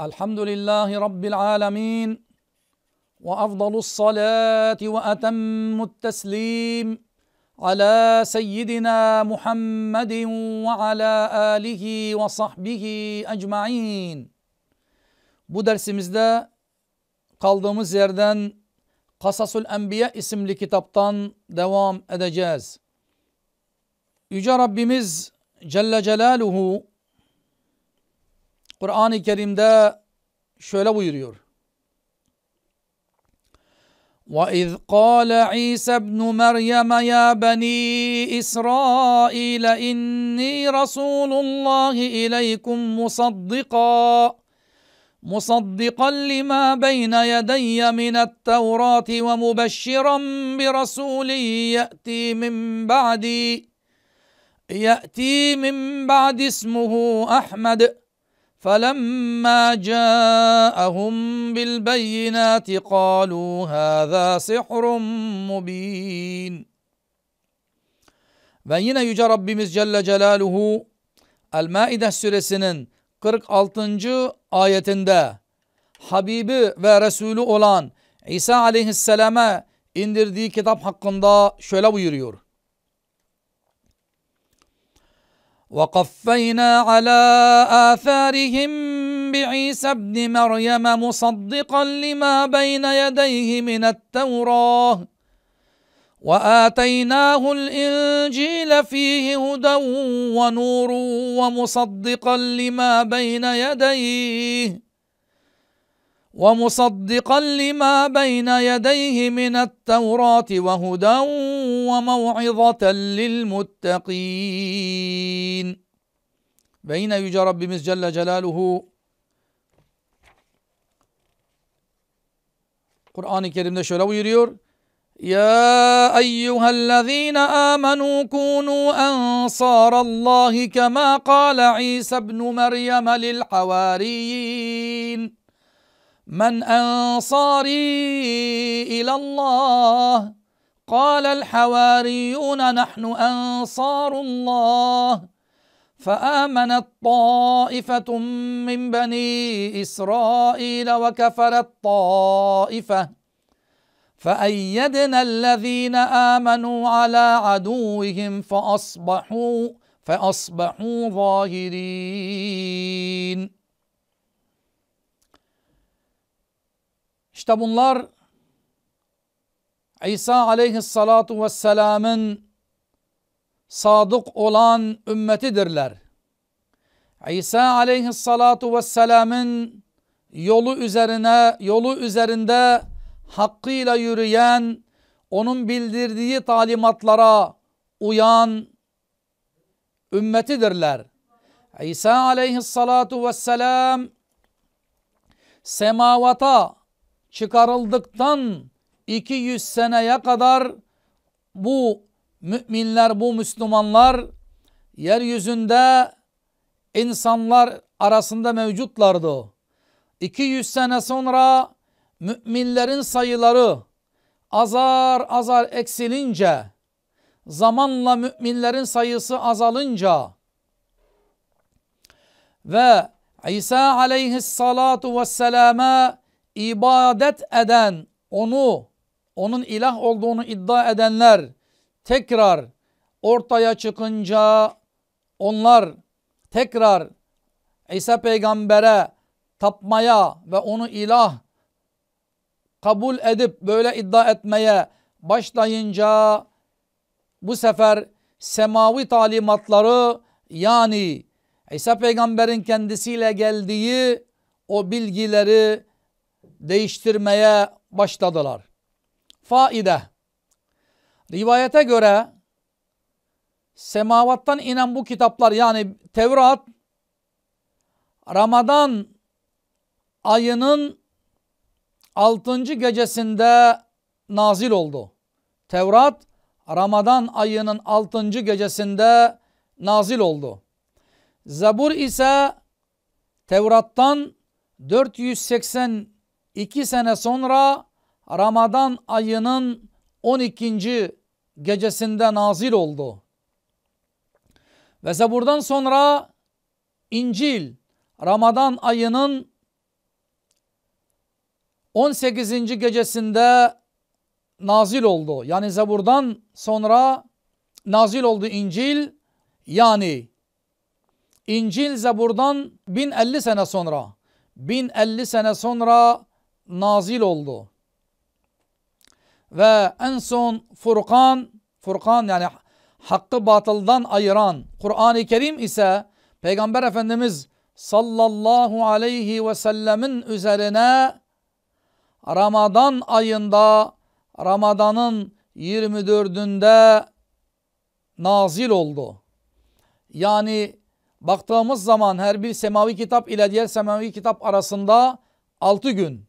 الحمد لله رب العالمين وافضل الصلاه واتم التسليم على سيدنا محمد وعلى اله وصحbihi ecmaîn. Bu dersimizde kaldığımız yerden Kasasul Enbiya isimli kitaptan devam edeceğiz. Yüce Rabbimiz Celle Celaluhu Kur'an-ı Kerim'de şöyle buyuruyor. وَإِذْ قَالَ عِيسَى ابْنُ مَرْيَمَ يَا بَنِي إِسْرَائِيلَ إِنِّي رَسُولُ اللَّهِ إِلَيْكُمْ مُصَدِّقًا مصدقا لما بين يدي من التوراة ومبشرا برسول يأتي من بعدي يأتي من بعد اسمه أحمد فلما جاءهم بالبينات قالوا هذا سحر mubin. Ve yine Yüce Rabbimiz Celle Celaluhu El-Maide suresinin 46. ayetinde Habibi ve Resulü olan İsa aleyhisselame indirdiği kitap hakkında şöyle buyuruyor. وقفينا على آثارهم بعيسى ابن مريم مصدقا لما بين يديه من التوراة وآتيناه الإنجيل فيه هدى ونور ومصدقا لما بين يديه ومصدقا لما بين يديه من التوراة وهدى وموعظة للمتقين بين يجى رب جل جلاله قرآن كريم نشر ويريور يا أيها الذين آمنوا كونوا أنصار الله كما قال عيسى ابن مريم للحواريين من انصاري الى الله قال الحواريون نحن انصار الله فامنت طائفه من بني اسرائيل وكفرت طائفه فايدنا الذين امنوا على عدوهم فاصبحوا فاصبحوا ظاهرين İşte bunlar İsa aleyhissalatu vesselamın sadık olan ümmetidirler. İsa aleyhissalatu vesselamın yolu üzerine yolu üzerinde hakkıyla yürüyen, onun bildirdiği talimatlara uyan ümmetidirler. İsa aleyhissalatu vesselam semavata çıkarıldıktan 200 seneye kadar bu müminler, bu Müslümanlar yeryüzünde insanlar arasında mevcutlardı. 200 sene sonra müminlerin sayıları azar azar eksilince, zamanla müminlerin sayısı azalınca ve İsa aleyhissalatu vesselama ibadet eden, onu, onun ilah olduğunu iddia edenler tekrar ortaya çıkınca onlar tekrar İsa peygambere tapmaya ve onu ilah kabul edip böyle iddia etmeye başlayınca bu sefer semavi talimatları yani İsa peygamberin kendisiyle geldiği o bilgileri değiştirmeye başladılar. Faide. Rivayete göre semavattan inen bu kitaplar yani Tevrat Ramazan ayının 6. gecesinde nazil oldu. Tevrat Ramazan ayının 6. gecesinde nazil oldu. Zabur ise Tevrat'tan 480 2 sene sonra Ramazan ayının 12. gecesinde nazil oldu. Ve Zebur'dan sonra İncil Ramazan ayının 18. gecesinde nazil oldu. Yani Zebur'dan sonra nazil oldu İncil. Yani İncil Zebur'dan 1050 sene sonra 1050 sene sonra nazil oldu. Ve en son Furkan, Furkan yani hakkı batıldan ayıran Kur'an-ı Kerim ise Peygamber Efendimiz sallallahu aleyhi ve sellemin üzerine Ramazan ayında Ramazan'ın 24'ünde nazil oldu. Yani baktığımız zaman her bir semavi kitap ile diğer semavi kitap arasında 6 gün.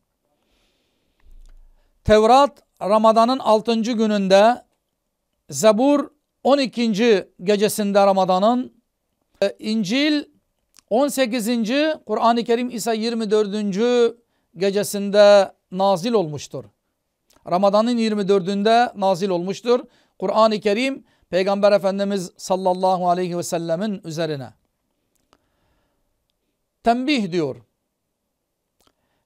Tevrat Ramazan'ın 6. gününde, Zebur 12. gecesinde Ramazan'ın, e, İncil 18. Kur'an-ı Kerim ise 24. gecesinde nazil olmuştur. Ramazan'ın 24'ünde nazil olmuştur. Kur'an-ı Kerim Peygamber Efendimiz sallallahu aleyhi ve sellemin üzerine. Tembih diyor.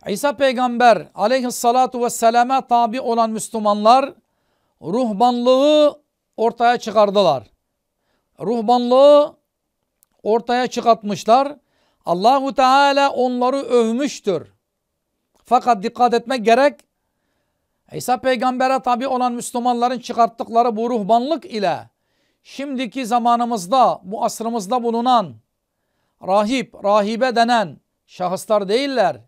İsa peygamber aleyhissalatu vesselame tabi olan Müslümanlar ruhbanlığı ortaya çıkardılar. Ruhbanlığı ortaya çıkartmışlar. Allahu Teala onları övmüştür. Fakat dikkat etmek gerek İsa peygambere tabi olan Müslümanların çıkarttıkları bu ruhbanlık ile şimdiki zamanımızda bu asrımızda bulunan rahip, rahibe denen şahıslar değiller.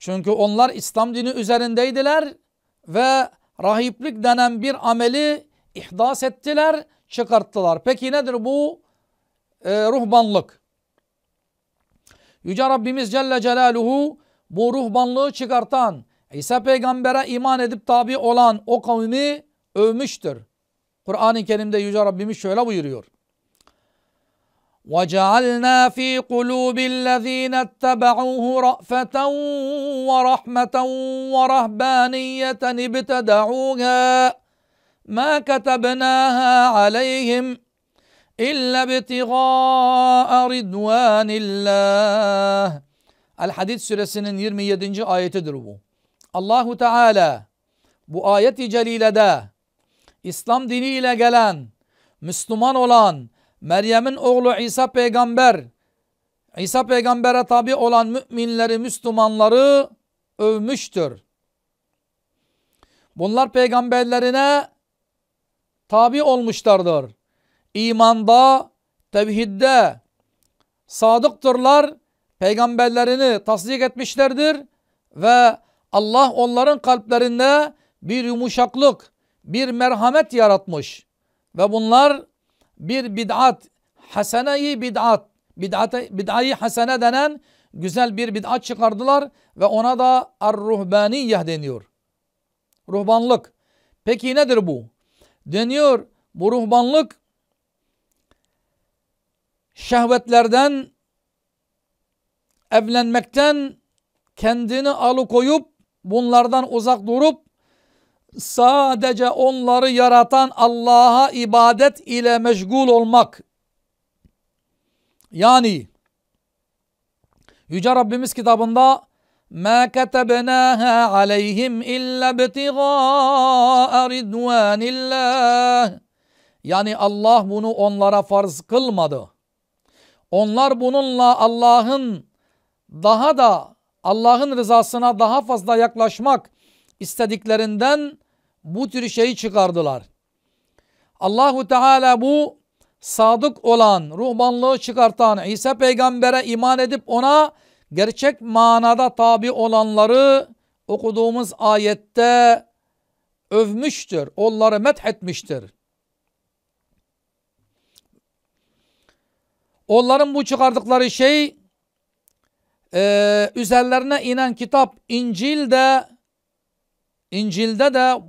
Çünkü onlar İslam dini üzerindeydiler ve rahiplik denen bir ameli ihdas ettiler, çıkarttılar. Peki nedir bu? E, ruhbanlık. Yüce Rabbimiz Celle Celaluhu bu ruhbanlığı çıkartan, İsa peygambere iman edip tabi olan o kavmi övmüştür. Kur'an-ı Kerim'de Yüce Rabbimiz şöyle buyuruyor. وجعلنا في قلوب الذين اتبعوه رأفة ورحمة ورهبانية ابتدعوها ما كتبناها عليهم إلا ابتغاء رضوان الله الحديث سورة 27 آية تدرو الله تعالى بآية جليلة دا إسلام دينيلة جلان مستمان olan Meryem'in oğlu İsa peygamber, İsa peygambere tabi olan müminleri, Müslümanları övmüştür. Bunlar peygamberlerine tabi olmuşlardır. İmanda, tevhidde sadıktırlar, peygamberlerini tasdik etmişlerdir ve Allah onların kalplerinde bir yumuşaklık, bir merhamet yaratmış ve bunlar bir bid'at, haseneyi bid'at, bid'atı bid'ayı hasene denen güzel bir bid'at çıkardılar ve ona da er-ruhbaniyeh deniyor. Ruhbanlık. Peki nedir bu? Deniyor bu ruhbanlık şehvetlerden evlenmekten kendini alıkoyup bunlardan uzak durup sadece onları yaratan Allah'a ibadet ile meşgul olmak. Yani Yüce Rabbimiz kitabında مَا كَتَبْنَاهَا عَلَيْهِمْ اِلَّا بِتِغَاءَ رِدْوَانِ اللّٰهِ Yani Allah bunu onlara farz kılmadı. Onlar bununla Allah'ın daha da Allah'ın rızasına daha fazla yaklaşmak istediklerinden bu tür şeyi çıkardılar. Allahu Teala bu sadık olan, ruhbanlığı çıkartan İsa peygambere iman edip ona gerçek manada tabi olanları okuduğumuz ayette övmüştür. Onları methetmiştir. Onların bu çıkardıkları şey e, üzerlerine inen kitap İncil de İncil'de de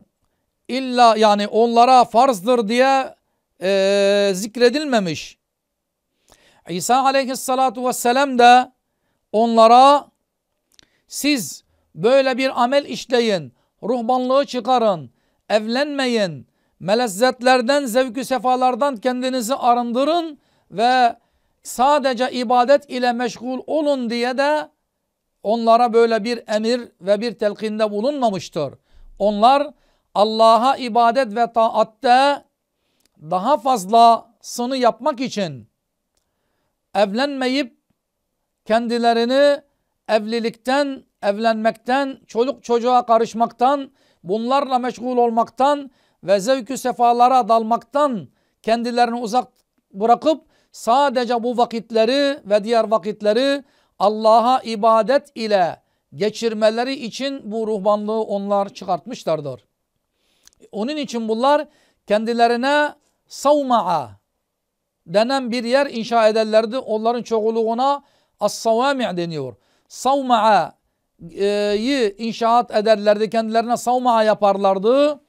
illa yani onlara farzdır diye e, zikredilmemiş. İsa aleyhissalatu vesselam da onlara siz böyle bir amel işleyin, ruhbanlığı çıkarın, evlenmeyin, melezzetlerden, zevkü sefalardan kendinizi arındırın ve sadece ibadet ile meşgul olun diye de onlara böyle bir emir ve bir telkinde bulunmamıştır. Onlar Allah'a ibadet ve taatte daha fazla sını yapmak için evlenmeyip kendilerini evlilikten, evlenmekten, çoluk çocuğa karışmaktan, bunlarla meşgul olmaktan ve zevkü sefalara dalmaktan kendilerini uzak bırakıp sadece bu vakitleri ve diğer vakitleri Allah'a ibadet ile geçirmeleri için bu ruhbanlığı onlar çıkartmışlardır. Onun için bunlar kendilerine savma'a denen bir yer inşa ederlerdi. Onların çoğuluğuna as-savami' deniyor. Savma'yı e, inşaat ederlerdi. Kendilerine savma'a yaparlardı.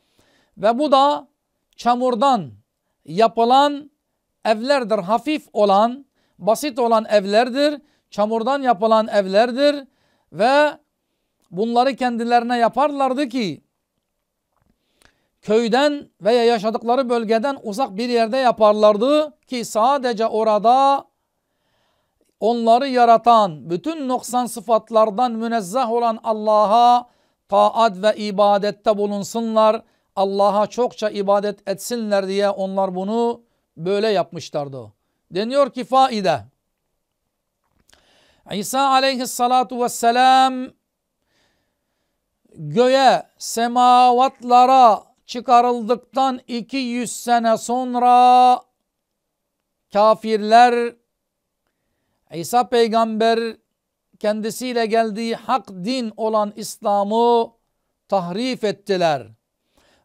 Ve bu da çamurdan yapılan evlerdir. Hafif olan, basit olan evlerdir. Çamurdan yapılan evlerdir. Ve bunları kendilerine yaparlardı ki köyden veya yaşadıkları bölgeden uzak bir yerde yaparlardı ki sadece orada onları yaratan, bütün noksan sıfatlardan münezzeh olan Allah'a taat ve ibadette bulunsunlar. Allah'a çokça ibadet etsinler diye onlar bunu böyle yapmışlardı. Deniyor ki faide. İsa aleyhissalatu vesselam göğe, semavatlara çıkarıldıktan 200 sene sonra kafirler İsa peygamber kendisiyle geldiği hak din olan İslam'ı tahrif ettiler.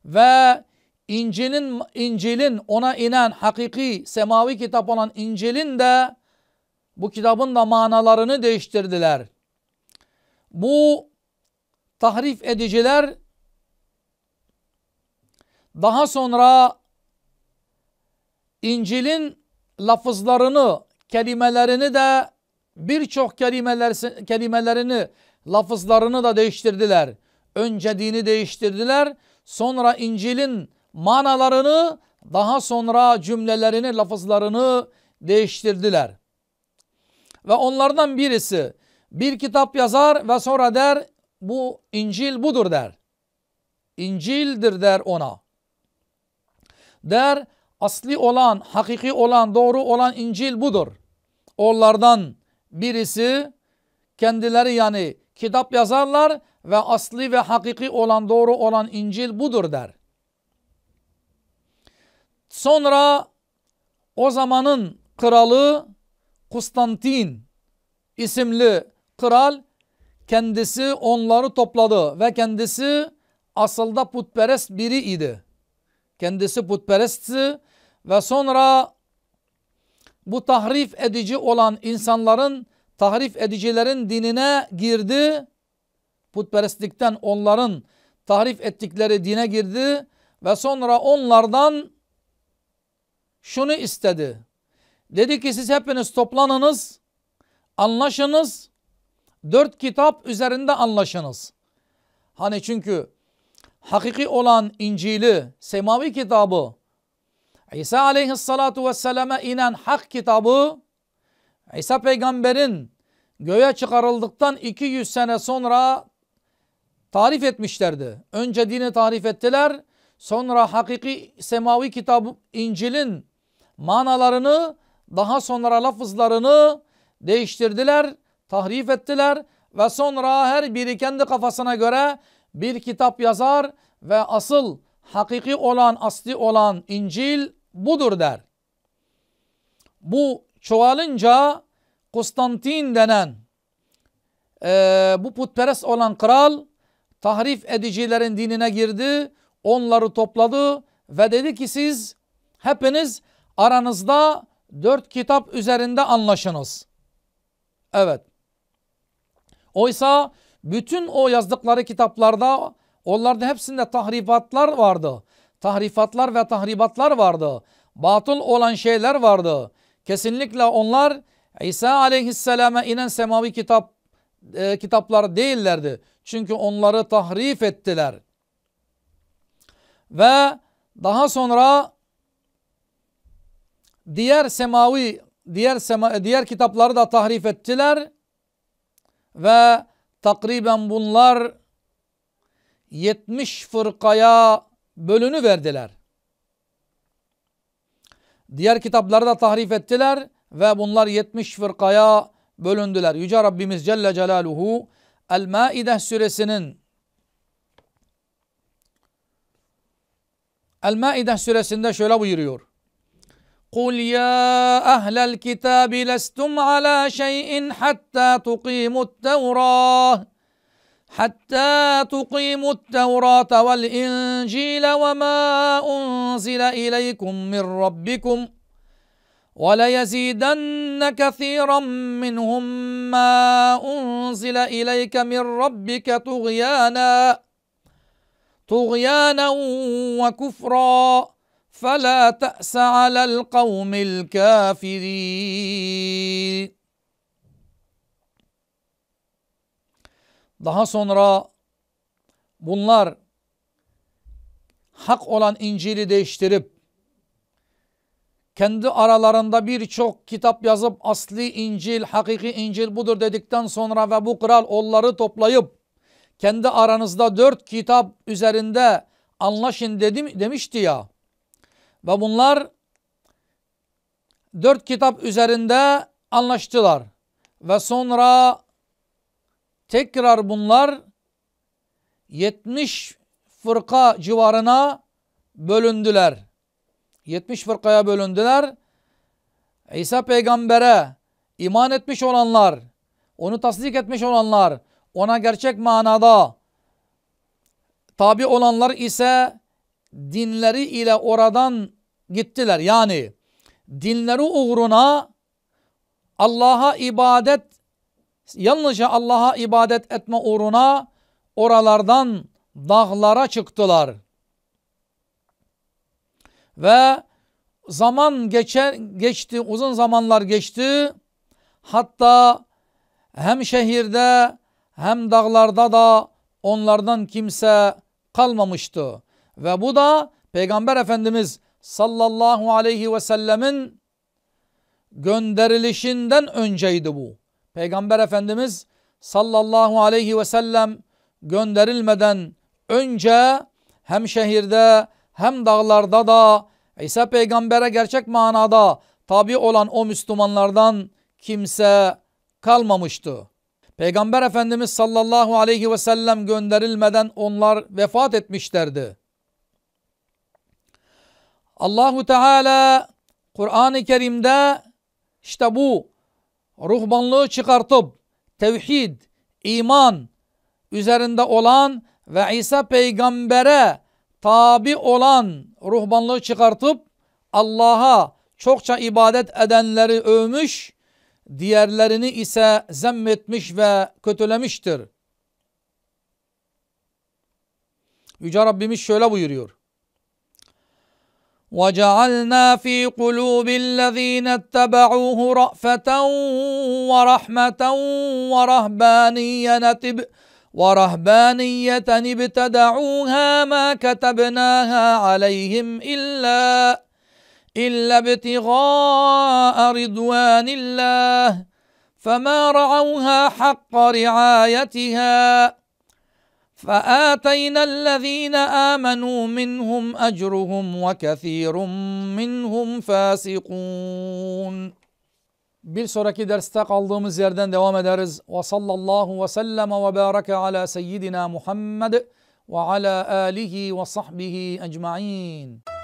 Ve İncil'in İncil'in ona inen hakiki semavi kitap olan İncil'in de bu kitabın da manalarını değiştirdiler. Bu tahrif ediciler daha sonra İncil'in lafızlarını, kelimelerini de birçok kelimeler, kelimelerini, lafızlarını da değiştirdiler. Önce dini değiştirdiler, sonra İncil'in manalarını, daha sonra cümlelerini, lafızlarını değiştirdiler. Ve onlardan birisi bir kitap yazar ve sonra der bu İncil budur der. İncil'dir der ona. Der asli olan, hakiki olan, doğru olan İncil budur. Onlardan birisi kendileri yani kitap yazarlar ve asli ve hakiki olan, doğru olan İncil budur der. Sonra o zamanın kralı Konstantin isimli kral kendisi onları topladı ve kendisi aslında putperest biri idi. Kendisi putperestti ve sonra bu tahrif edici olan insanların tahrif edicilerin dinine girdi. Putperestlikten onların tahrif ettikleri dine girdi ve sonra onlardan şunu istedi. Dedi ki siz hepiniz toplanınız, anlaşınız, dört kitap üzerinde anlaşınız. Hani çünkü hakiki olan İncil'i, semavi kitabı, İsa aleyhissalatu vesselam'a inen hak kitabı, İsa peygamberin göğe çıkarıldıktan 200 sene sonra tarif etmişlerdi. Önce dini tarif ettiler, sonra hakiki semavi kitabı İncil'in manalarını daha sonra lafızlarını değiştirdiler, tahrif ettiler ve sonra her biri kendi kafasına göre bir kitap yazar ve asıl hakiki olan, asli olan İncil budur der. Bu çoğalınca Konstantin denen e, bu putperest olan kral tahrif edicilerin dinine girdi, onları topladı ve dedi ki siz hepiniz aranızda dört kitap üzerinde anlaşınız. Evet. Oysa bütün o yazdıkları kitaplarda onlarda hepsinde tahrifatlar vardı. Tahrifatlar ve tahribatlar vardı. Batıl olan şeyler vardı. Kesinlikle onlar İsa aleyhisselama inen semavi kitap e, kitaplar değillerdi. Çünkü onları tahrif ettiler. Ve daha sonra diğer semavi diğer sema, diğer kitapları da tahrif ettiler ve takriben bunlar 70 fırkaya bölünü verdiler. Diğer kitapları da tahrif ettiler ve bunlar 70 fırkaya bölündüler. Yüce Rabbimiz Celle Celaluhu El-Maide suresinin El-Maide suresinde şöyle buyuruyor. قل يا أهل الكتاب لستم على شيء حتى تقيموا التوراة حتى تقيموا التوراة والإنجيل وما أنزل إليكم من ربكم وليزيدن كثيرا منهم ما أنزل إليك من ربك طغيانا طغيانا وكفرا فلا تأس على القوم الكافرين. Daha sonra bunlar hak olan İncil'i değiştirip kendi aralarında birçok kitap yazıp asli İncil, hakiki İncil budur dedikten sonra ve bu kral onları toplayıp kendi aranızda dört kitap üzerinde anlaşın dedim, demişti ya. Ve bunlar dört kitap üzerinde anlaştılar. Ve sonra tekrar bunlar 70 fırka civarına bölündüler. 70 fırkaya bölündüler. İsa peygambere iman etmiş olanlar, onu tasdik etmiş olanlar, ona gerçek manada tabi olanlar ise dinleri ile oradan gittiler. Yani dinleri uğruna Allah'a ibadet, yalnızca Allah'a ibadet etme uğruna oralardan dağlara çıktılar. Ve zaman geçer, geçti, uzun zamanlar geçti. Hatta hem şehirde hem dağlarda da onlardan kimse kalmamıştı. Ve bu da Peygamber Efendimiz sallallahu aleyhi ve sellemin gönderilişinden önceydi bu. Peygamber Efendimiz sallallahu aleyhi ve sellem gönderilmeden önce hem şehirde hem dağlarda da İsa peygambere gerçek manada tabi olan o Müslümanlardan kimse kalmamıştı. Peygamber Efendimiz sallallahu aleyhi ve sellem gönderilmeden onlar vefat etmişlerdi. Allahu Teala Kur'an-ı Kerim'de işte bu ruhbanlığı çıkartıp tevhid, iman üzerinde olan ve İsa peygambere tabi olan ruhbanlığı çıkartıp Allah'a çokça ibadet edenleri övmüş, diğerlerini ise zemmetmiş ve kötülemiştir. Yüce Rabbimiz şöyle buyuruyor. وجعلنا في قلوب الذين اتبعوه رأفة ورحمة ورهبانية نتب ورهبانية ابتدعوها ما كتبناها عليهم إلا إلا ابتغاء رضوان الله فما رعوها حق رعايتها فآتينا الذين آمنوا منهم أجرهم وكثير منهم فاسقون Bir sonraki derste kaldığımız yerden devam ederiz. Ve sallallahu ve sellem ve baraka ala seyyidina Muhammed ve ala alihi ve sahbihi ecmain.